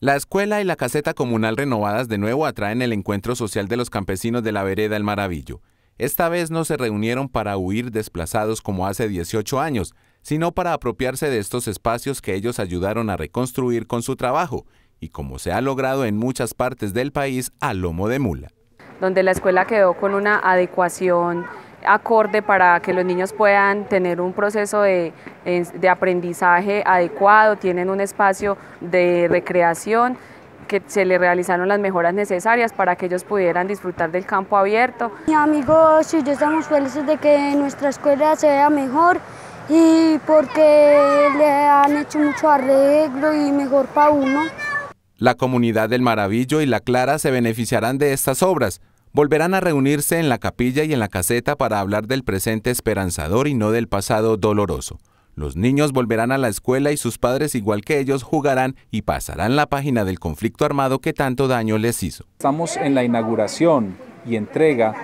La escuela y la caseta comunal renovadas de nuevo atraen el encuentro social de los campesinos de la vereda El Maravillo. Esta vez no se reunieron para huir desplazados como hace 18 años, sino para apropiarse de estos espacios que ellos ayudaron a reconstruir con su trabajo y como se ha logrado en muchas partes del país a lomo de mula. Donde la escuela quedó con una adecuación acorde para que los niños puedan tener un proceso de, aprendizaje adecuado, tienen un espacio de recreación que se le realizaron las mejoras necesarias para que ellos pudieran disfrutar del campo abierto. Mi amigos y yo estamos felices de que nuestra escuela sea mejor y porque le han hecho mucho arreglo y mejor para uno. La comunidad del Maravillo y La Clara se beneficiarán de estas obras, volverán a reunirse en la capilla y en la caseta para hablar del presente esperanzador y no del pasado doloroso. Los niños volverán a la escuela y sus padres, igual que ellos, jugarán y pasarán la página del conflicto armado que tanto daño les hizo. Estamos en la inauguración y entrega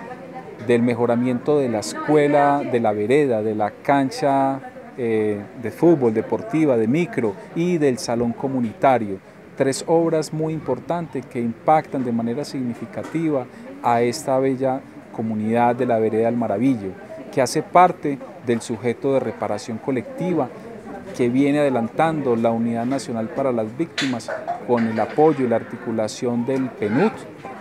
del mejoramiento de la escuela, de la vereda, de la cancha eh, de fútbol deportiva, de micro y del salón comunitario. Tres obras muy importantes que impactan de manera significativa a esta bella comunidad de la vereda del Maravillo, que hace parte del sujeto de reparación colectiva que viene adelantando la Unidad Nacional para las Víctimas con el apoyo y la articulación del PNUD,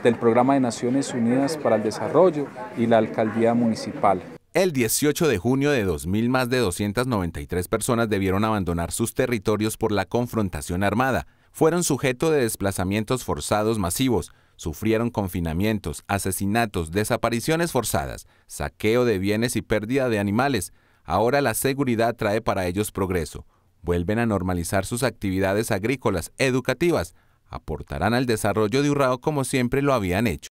del Programa de Naciones Unidas para el Desarrollo y la Alcaldía Municipal. El 18 de junio de 2000 más de 293 personas debieron abandonar sus territorios por la confrontación armada. Fueron sujetos de desplazamientos forzados masivos, sufrieron confinamientos, asesinatos, desapariciones forzadas, saqueo de bienes y pérdida de animales. Ahora la seguridad trae para ellos progreso. Vuelven a normalizar sus actividades agrícolas, educativas. Aportarán al desarrollo de Urrao como siempre lo habían hecho.